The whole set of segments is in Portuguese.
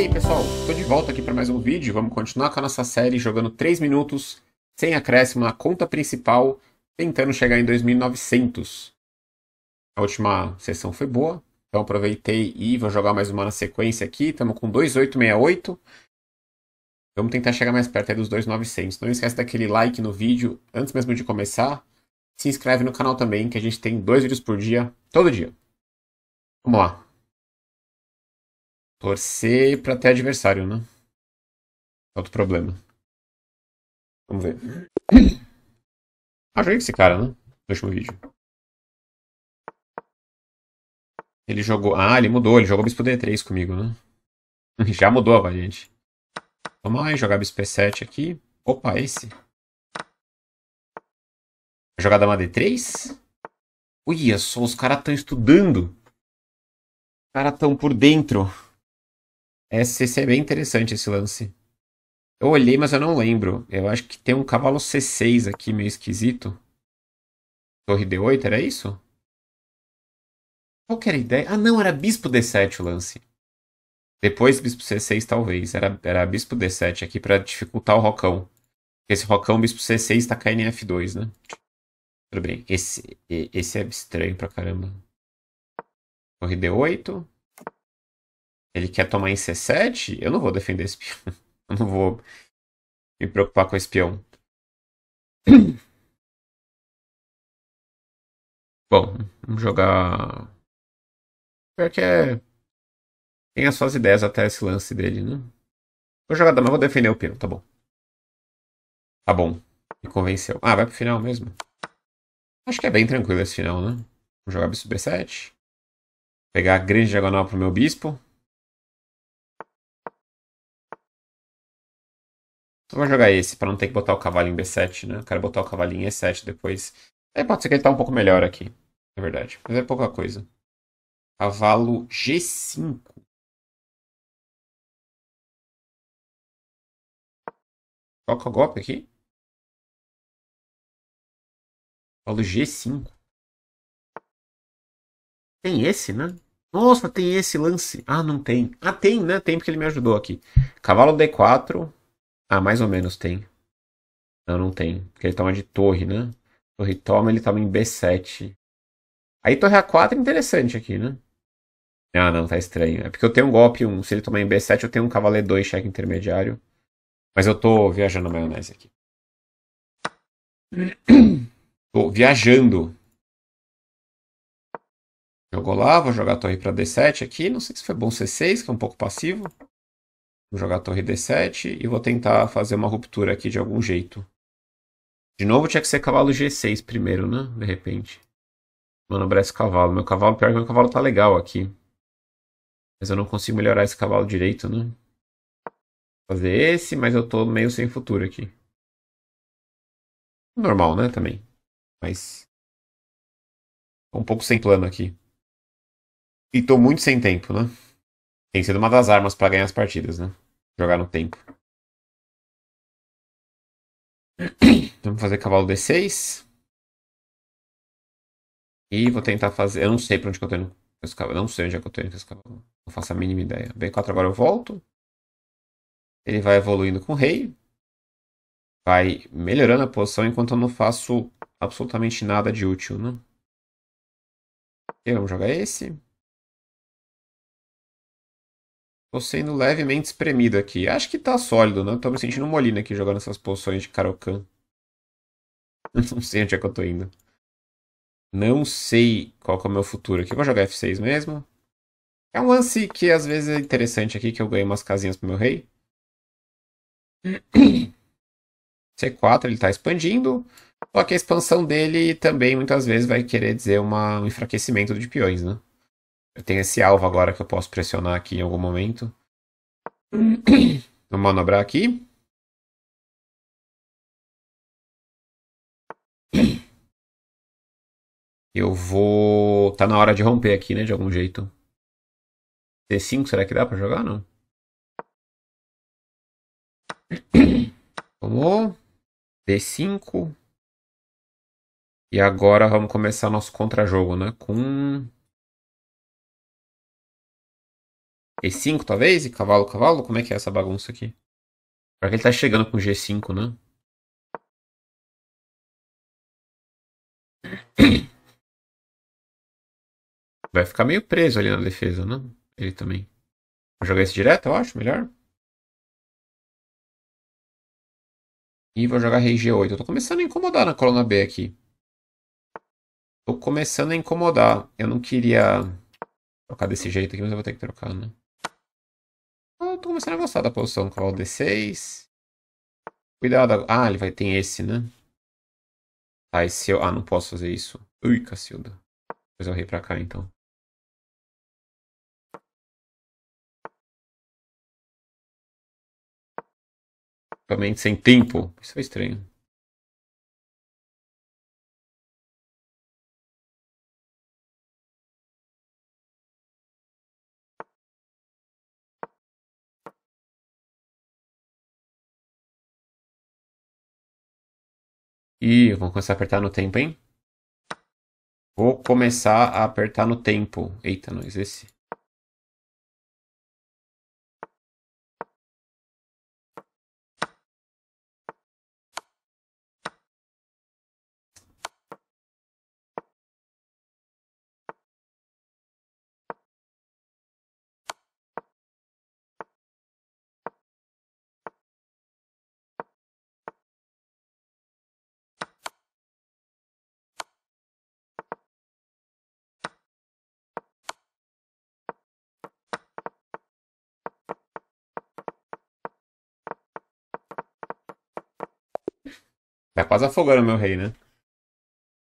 E aí pessoal, estou de volta aqui para mais um vídeo, vamos continuar com a nossa série jogando 3 minutos, sem acréscimo, na conta principal, tentando chegar em 2900. A última sessão foi boa, então aproveitei e vou jogar mais uma na sequência aqui, estamos com 2868. Vamos tentar chegar mais perto dos 2900. Não esquece daquele like no vídeo antes mesmo de começar. Se inscreve no canal também, que a gente tem dois vídeos por dia, todo dia. Vamos lá. Torcer pra ter adversário, né? Outro problema. Vamos ver. Ah, joguei com esse cara, né? No último vídeo. Ele jogou. Ah, ele mudou. Ele jogou bispo D3 comigo, né? Já mudou a variante. Vamos lá, jogar bispo E7 aqui. Opa, esse. Jogar dama D3? Uia, só os caras estão estudando. Os caras estão por dentro. É, esse é bem interessante esse lance. Eu olhei, mas eu não lembro. Eu acho que tem um cavalo C6 aqui, meio esquisito. Torre D8, era isso? Qual que era a ideia? Ah, não, era bispo D7 o lance. Depois bispo C6, talvez. Era, era bispo D7 aqui para dificultar o rocão. Esse rocão, bispo C6, tá caindo em F2, né? Tudo bem. Esse, esse é estranho pra caramba. Torre D8 ele quer tomar em C7, eu não vou defender espião. Eu não vou me preocupar com espião. Bom, vamos jogar. Pior que é. Tem as suas ideias até esse lance dele, né? Vou jogar dama, vou defender o peão, tá bom. Tá bom. Me convenceu. Ah, vai pro final mesmo. Acho que é bem tranquilo esse final, né? Vou jogar bispo B7. Pegar a grande diagonal pro meu bispo. Então, vamos jogar esse, para não ter que botar o cavalo em B7, né? Eu quero botar o cavalo em E7 depois. Aí é, pode ser que ele tá um pouco melhor aqui, na verdade. Mas é pouca coisa. Cavalo G5. Toca o golpe aqui. Cavalo G5. Tem esse, né? Nossa, tem esse lance. Ah, não tem. Ah, tem, né? Tem porque ele me ajudou aqui. Cavalo D4. Ah, mais ou menos tem. Não, não tem. Porque ele toma de torre, né? Torre toma, ele toma em B7. Aí torre A4 é interessante aqui, né? Ah, não, tá estranho. É porque eu tenho um golpe 1. Se ele tomar em B7, eu tenho um cavaleiro 2 cheque intermediário. Mas eu tô viajando na maionese aqui. tô viajando. Jogou lá, vou jogar a torre pra D7 aqui. Não sei se foi bom C6, que é um pouco passivo. Vou jogar a torre D7 e vou tentar fazer uma ruptura aqui de algum jeito. De novo tinha que ser cavalo G6 primeiro, né? De repente. mano esse cavalo. Meu cavalo, pior que meu cavalo tá legal aqui. Mas eu não consigo melhorar esse cavalo direito, né? fazer esse, mas eu tô meio sem futuro aqui. Normal, né? Também. Mas... Tô um pouco sem plano aqui. E tô muito sem tempo, né? Tem sido uma das armas para ganhar as partidas, né? Jogar no tempo. Então, vamos fazer cavalo D6. E vou tentar fazer. Eu não sei pra onde que eu tô indo com esse cavalo. Não sei onde é que eu tô indo com esse cavalo. Não faço a mínima ideia. B4 agora eu volto. Ele vai evoluindo com o rei. Vai melhorando a posição enquanto eu não faço absolutamente nada de útil, né? E vamos jogar esse. Tô sendo levemente espremido aqui. Acho que tá sólido, né? Tô me sentindo molina aqui jogando essas poções de Karokan. Não sei onde é que eu tô indo. Não sei qual é o meu futuro aqui. vou jogar F6 mesmo. É um lance que às vezes é interessante aqui, que eu ganhei umas casinhas pro meu rei. C4 ele está expandindo, só que a expansão dele também muitas vezes vai querer dizer uma, um enfraquecimento de peões, né? Eu tenho esse alvo agora que eu posso pressionar aqui em algum momento. Vou manobrar aqui. Eu vou. Tá na hora de romper aqui, né? De algum jeito. D 5 será que dá pra jogar? Não. Tomou. D5. E agora vamos começar nosso contra-jogo, né? Com E5 talvez? E cavalo, cavalo? Como é que é essa bagunça aqui? Será que ele tá chegando com G5, né? Vai ficar meio preso ali na defesa, né? Ele também. Vou jogar esse direto, eu acho, melhor. E vou jogar rei G8. Eu tô começando a incomodar na coluna B aqui. Tô começando a incomodar. Eu não queria trocar desse jeito aqui, mas eu vou ter que trocar, né? tô começando a gostar da posição do cavalo D6. Cuidado. Ah, ele vai ter esse, né? Aí ah, se eu... Ah, não posso fazer isso. Ui, cacilda. Depois eu rei pra cá, então. também sem tempo. Isso é estranho. E vamos começar a apertar no tempo, hein? Vou começar a apertar no tempo. Eita, nós, esse. Tá quase afogando meu rei, né?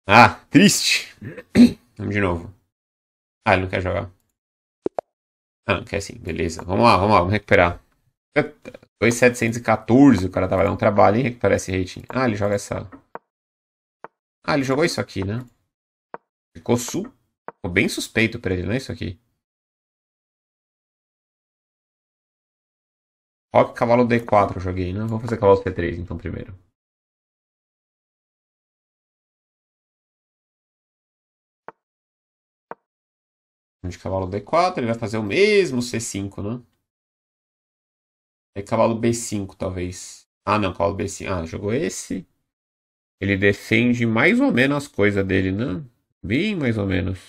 Ah, triste. Vamos de novo. Ah, ele não quer jogar. Ah, não quer sim. Beleza. Vamos lá, vamos lá, vamos recuperar. 2714, o cara tava dando um trabalho em recuperar esse rating. Ah, ele joga essa... Ah, ele jogou isso aqui, né? Ficou, su... Ficou bem suspeito pra ele, não é isso aqui? Rock, cavalo D4 eu joguei, né? Vou fazer cavalo C3 então primeiro. de cavalo D4, ele vai fazer o mesmo C5, né? É cavalo B5, talvez. Ah, não, cavalo B5. Ah, jogou esse. Ele defende mais ou menos as coisas dele, né? Bem mais ou menos.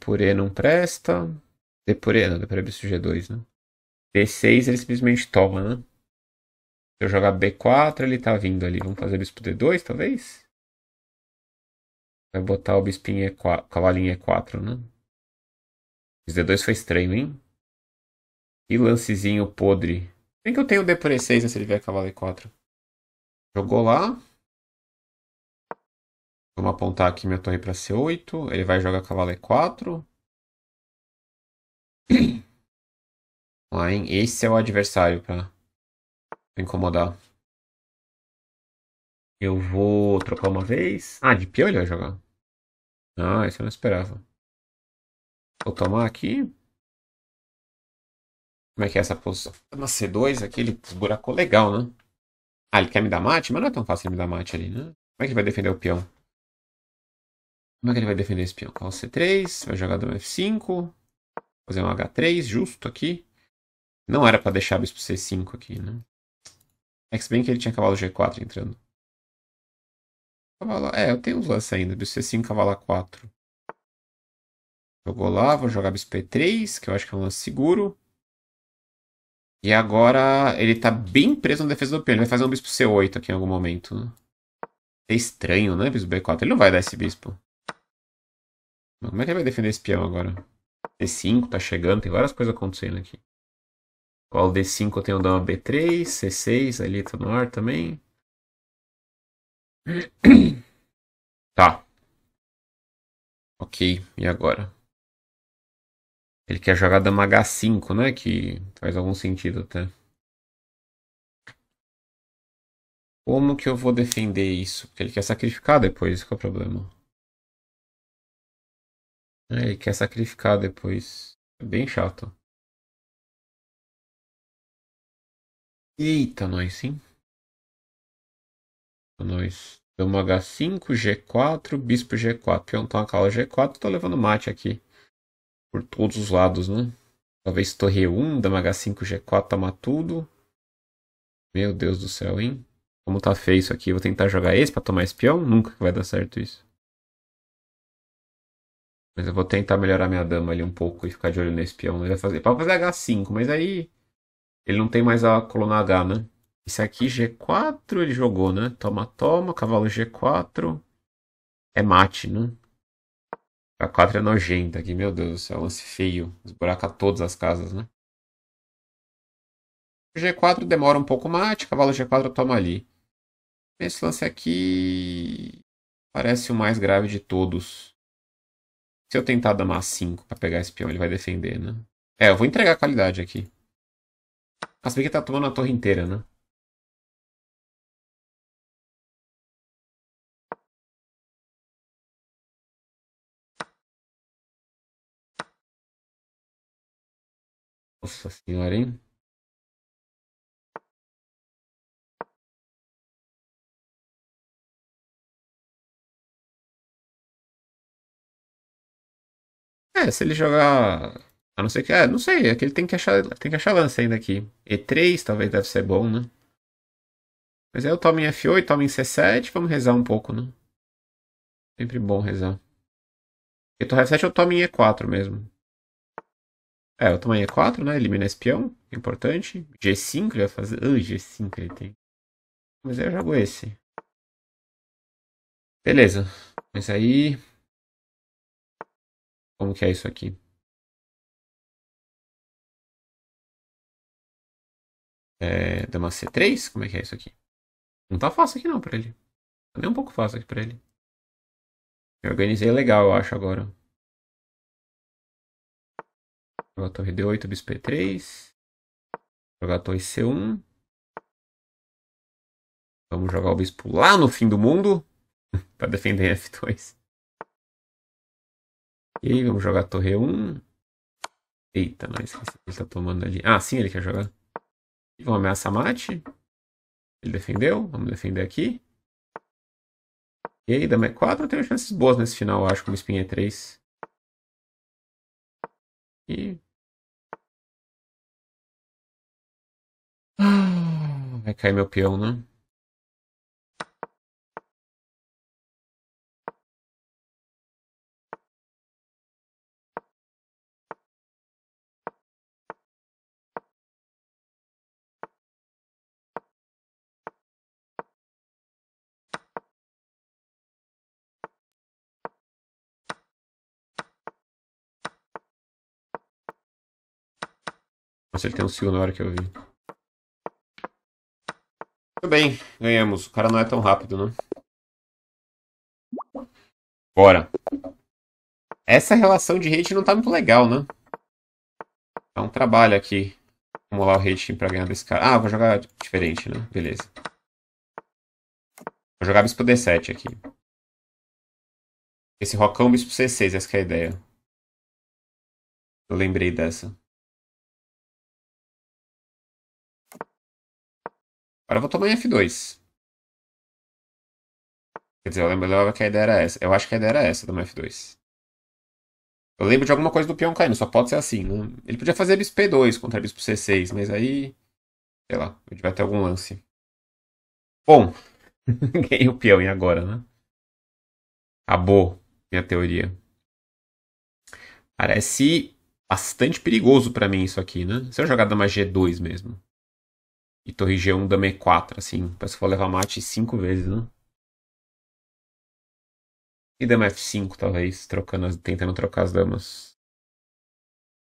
por e não presta. por e não, Depurê é G2, né? D6 ele simplesmente toma, né? Se eu jogar B4, ele tá vindo ali. Vamos fazer bispo D2, talvez? Vai botar o bispinho E4, cavalinho E4, né? Esse D2 foi estranho, hein? E lancezinho podre. Bem que eu tenho D por E6, né, se ele vier cavalo E4. Jogou lá. Vamos apontar aqui minha torre para C8. Ele vai jogar cavalo E4. lá, hein? Esse é o adversário para incomodar. Eu vou trocar uma vez. Ah, de peão ele vai jogar. Ah, isso eu não esperava. Vou tomar aqui. Como é que é essa posição? Toma tá C2 aqui, ele buracou legal, né? Ah, ele quer me dar mate? Mas não é tão fácil ele me dar mate ali, né? Como é que ele vai defender o peão? Como é que ele vai defender esse peão? Call é C3, vai jogar dama F5. Fazer um H3 justo aqui. Não era para deixar bispo C5 aqui, né? É que se bem que ele tinha cavalo G4 entrando cavalo É, eu tenho os lances ainda. bispo c 5 cavala 4. Jogou lá, vou jogar bispo E3, que eu acho que é um lance seguro. E agora ele tá bem preso na defesa do peão. Ele vai fazer um bispo C8 aqui em algum momento. Né? É estranho, né? Bispo B4. Ele não vai dar esse bispo. Mas como é que ele vai defender esse peão agora? D5 tá chegando, tem várias coisas acontecendo aqui. Qual D5 eu tenho dama B3, C6 ali tá no ar também. Tá. Ok, e agora? Ele quer jogar dama H5, né? Que faz algum sentido até. Como que eu vou defender isso? Porque ele quer sacrificar depois, qual é o problema? É, ele quer sacrificar depois. É bem chato. Eita, nós sim dama H5, G4, bispo G4, peão cala G4, tô levando mate aqui. Por todos os lados, né? Talvez torre 1, dama H5, G4, toma tudo. Meu Deus do céu, hein? Como tá feio isso aqui. Vou tentar jogar esse pra tomar esse peão? Nunca vai dar certo isso. Mas eu vou tentar melhorar minha dama ali um pouco e ficar de olho nesse peão. Ele vai fazer, pode fazer H5, mas aí ele não tem mais a coluna H, né? Isso aqui, G4, ele jogou, né? Toma, toma, cavalo G4. É mate, né? A4 é nojenta aqui, meu Deus do céu, lance feio. Esburaca todas as casas, né? G4 demora um pouco mate, cavalo G4 toma ali. Esse lance aqui parece o mais grave de todos. Se eu tentar dar mais 5 para pegar esse peão, ele vai defender, né? É, eu vou entregar a qualidade aqui. bem que tá tomando a torre inteira, né? Nossa senhora, hein? É, se ele jogar. A não ser que. É, não sei, é que ele tem que achar, tem que achar lance ainda aqui. E3 talvez deve ser bom, né? Mas aí é eu tomo em F8, tomo em C7, vamos rezar um pouco, né? Sempre bom rezar. Eu tô F7 eu tomo em E4 mesmo. É, eu tamanho E4, né? Elimina espião, importante. G5 ele vai fazer. Ah, G5 ele tem. Mas aí eu jogo esse. Beleza. Mas aí. Como que é isso aqui? É, dama C3? Como é que é isso aqui? Não tá fácil aqui não pra ele. Tá nem um pouco fácil aqui pra ele. Eu organizei legal, eu acho, agora. Jogar torre D8, bispo E3. Jogar torre C1. Vamos jogar o bispo lá no fim do mundo. para defender F2. E aí, vamos jogar torre 1. Eita, nós. Tá- ele tá tomando ali. Ah, sim, ele quer jogar. E vamos ameaçar mate. Ele defendeu. Vamos defender aqui. E aí, dama E4 é tem chances boas nesse final, acho, com o espinha E3. E Ah, vai cair meu peão, né? Se ele tem um segundo na hora que eu vi. Tudo bem, ganhamos. O cara não é tão rápido, né? Bora. Essa relação de rating não tá muito legal, né? Dá é um trabalho aqui. Vamos lá o rating pra ganhar desse cara. Ah, vou jogar diferente, né? Beleza. Vou jogar bispo D7 aqui. Esse rocão bispo C6, essa é a ideia. Eu lembrei dessa. Agora eu vou tomar em F2. Quer dizer, eu lembrava que a ideia era essa. Eu acho que a ideia era essa, tomar F2. Eu lembro de alguma coisa do peão caindo, só pode ser assim. Né? Ele podia fazer bispo P2 contra bispo C6, mas aí. Sei lá, a gente vai ter algum lance. Bom, ganhei o peão e agora, né? Acabou minha teoria. Parece bastante perigoso para mim isso aqui, né? Se eu é jogar dama G2 mesmo. E torre G1 dama E4, assim. Parece que vou levar mate 5 vezes, né? E dama F5, talvez, trocando as, tentando trocar as damas.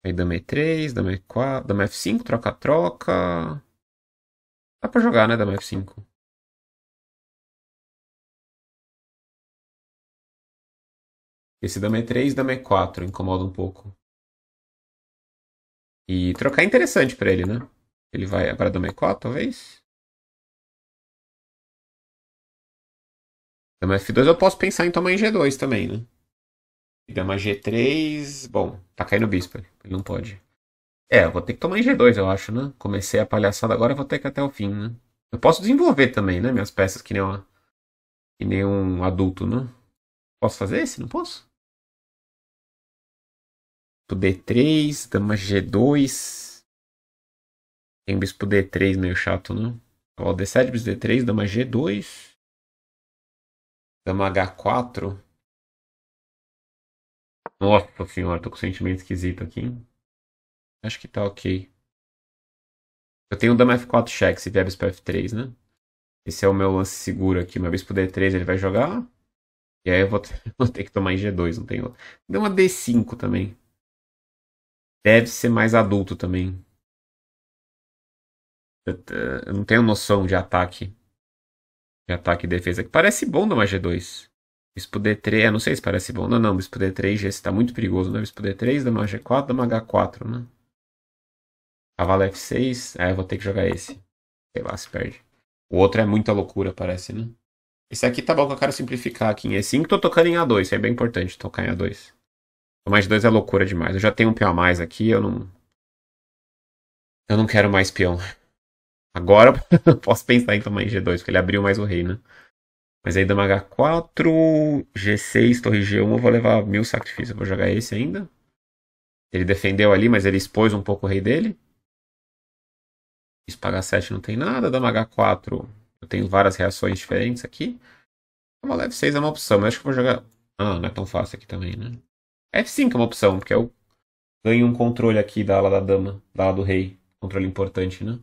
Aí dama E3, dama E4, dama F5, troca-troca. Dá pra jogar, né, dama F5. Esse dama E3, e dama E4, incomoda um pouco. E trocar é interessante pra ele, né? Ele vai para Domecó, talvez? Dama então, F2 eu posso pensar em tomar em G2 também, né? Dama G3. Bom, tá caindo o bispo. Ele não pode. É, eu vou ter que tomar em G2, eu acho, né? Comecei a palhaçada agora, vou ter que ir até o fim, né? Eu posso desenvolver também, né? Minhas peças que nem, uma, que nem um adulto, né? Posso fazer esse? Não posso? D3, dama G2. Tem bispo D3 meio chato, não? Ó, D7, bispo D3, dama G2. Dama H4. Nossa senhora, tô com um sentimento esquisito aqui. Hein? Acho que tá ok. Eu tenho dama F4 check se vier bispo F3, né? Esse é o meu lance seguro aqui. Meu bispo D3 ele vai jogar. E aí eu vou ter, vou ter que tomar em G2, não tem outro. Dama uma D5 também. Deve ser mais adulto também. Eu, eu não tenho noção de ataque. De ataque e defesa. Que parece bom numa G2. Bispo D3, eu não sei se parece bom. Não, não, Bispo D3 já está muito perigoso, né? Bispo D3, dama G4, dama H4, né? Cavalo F6, É, eu vou ter que jogar esse. Sei lá, se perde. O outro é muita loucura, parece, né? Esse aqui tá bom que eu quero simplificar aqui em E5, tô tocando em A2, isso é bem importante, tocar em A2. Tomar g 2 é loucura demais. Eu já tenho um peão a mais aqui, eu não... Eu não quero mais peão. Agora eu posso pensar em tomar em G2, porque ele abriu mais o rei, né? Mas aí dama H4, G6, torre G1, eu vou levar mil sacrifícios. Eu vou jogar esse ainda. Ele defendeu ali, mas ele expôs um pouco o rei dele. Bispo H7 não tem nada. Dama H4, eu tenho várias reações diferentes aqui. Uma leve 6 é uma opção, mas acho que vou jogar... Ah, não é tão fácil aqui também, né? F5 é uma opção, porque eu ganho um controle aqui da ala da dama, da ala do rei. Controle importante, né?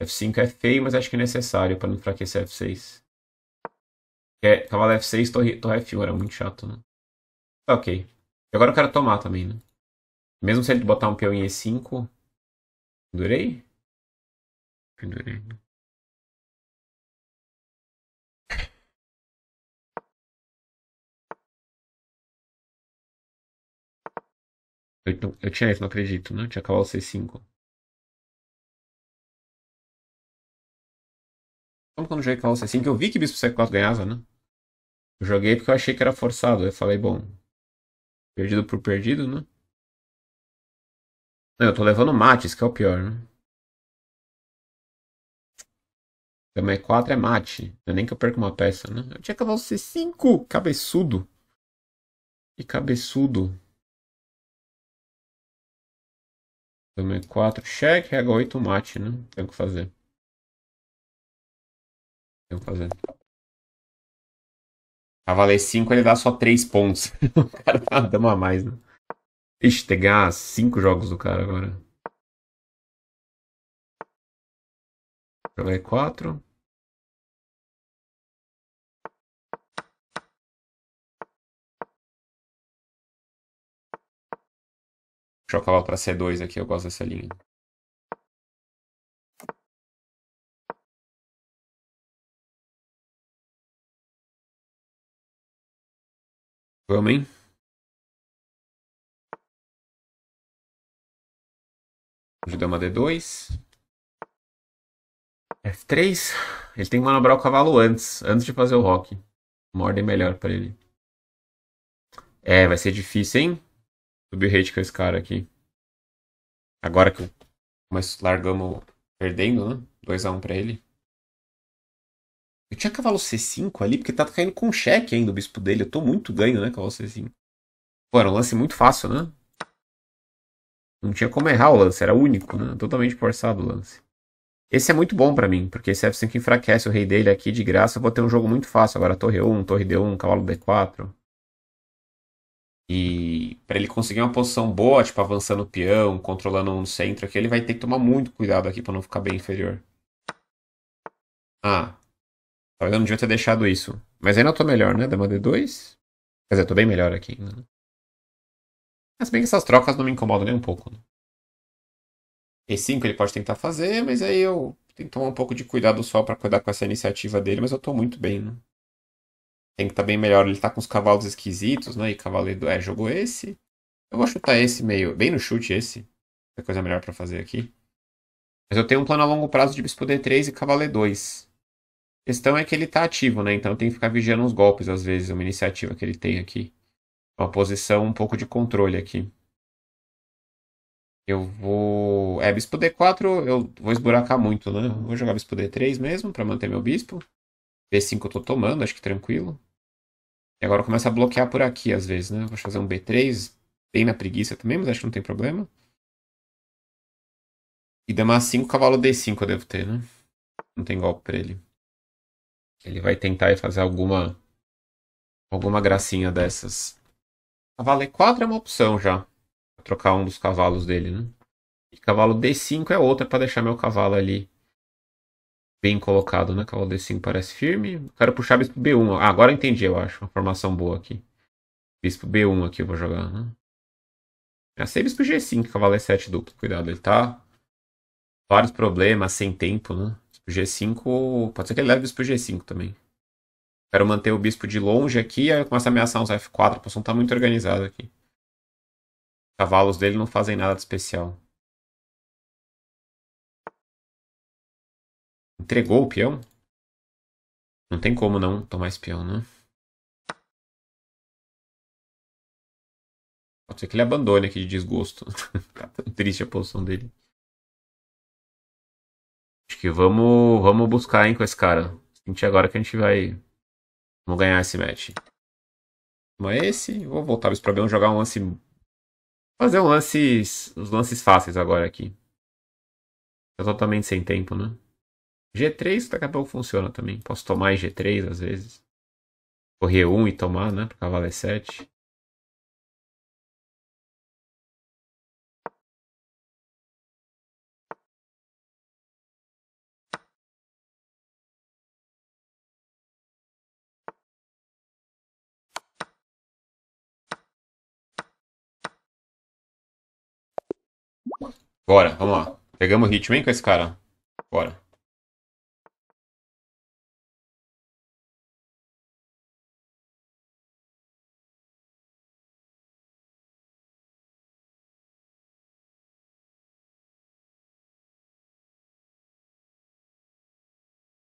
F5 é feio, mas acho que é necessário para não enfraquecer F6. É, cavalo F6, torre, torre F1, era muito chato, né? Tá ok. E agora eu quero tomar também, né? Mesmo se ele botar um peão em E5... Pendurei? Pendurei. Eu, eu tinha isso, não acredito, né? tinha cavalo C5. Como quando eu joguei Call of assim, que eu vi que Bispo C4 ganhava, né? Eu joguei porque eu achei que era forçado. Eu falei, bom, perdido por perdido, né? Não, eu tô levando mate, isso que é o pior, né? Cama então, E4 é mate. Não é nem que eu perca uma peça, né? Eu tinha cavalo C5, cabeçudo. E cabeçudo. Cama então, E4, cheque, H8, mate, né? Tem o que fazer. Eu vou fazer. Pra valer 5, ele dá só 3 pontos. o cara tá uma dama a mais, né? Ixi, tem que ganhar 5 jogos do cara agora. Jogar E4. Deixa eu acabar pra C2 aqui, eu gosto dessa linha. Vamos, hein? de dama D2. F3. Ele tem que manobrar o cavalo antes, antes de fazer o rock. Uma ordem melhor para ele. É, vai ser difícil, hein? Subir rate com esse cara aqui. Agora que nós largamos perdendo, né? 2x1 um pra ele. Eu tinha cavalo C5 ali, porque tá caindo com cheque ainda o bispo dele. Eu tô muito ganho, né, cavalo C5. Pô, era um lance muito fácil, né? Não tinha como errar o lance, era único, né? Totalmente forçado o lance. Esse é muito bom para mim, porque esse F5 enfraquece o rei dele aqui de graça. Eu vou ter um jogo muito fácil. Agora torre 1, torre D1, cavalo D4. E para ele conseguir uma posição boa, tipo avançando o peão, controlando um no centro aqui, ele vai ter que tomar muito cuidado aqui para não ficar bem inferior. Ah, Talvez eu não devia ter deixado isso. Mas ainda eu tô melhor, né? Dama D2. Quer dizer, eu tô bem melhor aqui ainda. Né? Mas bem que essas trocas não me incomodam nem um pouco. Né? E5 ele pode tentar fazer, mas aí eu tenho que tomar um pouco de cuidado só para cuidar com essa iniciativa dele, mas eu tô muito bem, né? Tem que estar tá bem melhor. Ele tá com os cavalos esquisitos, né? E cavaleiro é, jogou esse. Eu vou chutar esse meio, bem no chute esse. É coisa melhor para fazer aqui. Mas eu tenho um plano a longo prazo de bispo D3 e cavaleiro 2 questão é que ele tá ativo, né? Então tem que ficar vigiando os golpes, às vezes, uma iniciativa que ele tem aqui. Uma posição um pouco de controle aqui. Eu vou. É, bispo D4 eu vou esburacar muito, né? Vou jogar bispo D3 mesmo, para manter meu bispo. B5 eu tô tomando, acho que tranquilo. E agora começa a bloquear por aqui, às vezes, né? Vou fazer um B3, bem na preguiça também, mas acho que não tem problema. E dama 5, cavalo D5 eu devo ter, né? Não tem golpe pra ele. Ele vai tentar fazer alguma alguma gracinha dessas. Cavalo E4 é uma opção já. Pra trocar um dos cavalos dele, né? E cavalo D5 é outra para deixar meu cavalo ali bem colocado, né? Cavalo D5 parece firme. Quero puxar bispo B1. Ah, agora entendi, eu acho. Uma formação boa aqui. Bispo B1 aqui eu vou jogar, né? Já sei bispo G5, cavalo E7 duplo. Cuidado, ele tá... Vários problemas, sem tempo, né? G5. Pode ser que ele leve o bispo G5 também. Quero manter o bispo de longe aqui, aí eu começo a ameaçar uns F4. A posição tá muito organizada aqui. Os cavalos dele não fazem nada de especial. Entregou o peão? Não tem como não tomar esse peão, né? Pode ser que ele abandone aqui de desgosto. tá tão triste a posição dele. Acho que vamos, vamos buscar, hein, com esse cara. Senti agora que a gente vai. Vamos ganhar esse match. Mas esse. Vou voltar para esse problema jogar um lance. Fazer um lances. Os lances fáceis agora aqui. Tá totalmente sem tempo, né? G3 daqui a pouco funciona também. Posso tomar em G3 às vezes. Correr 1 e tomar, né? Por cavalo E7. Bora, vamos lá. Pegamos o hein, com esse cara. Bora.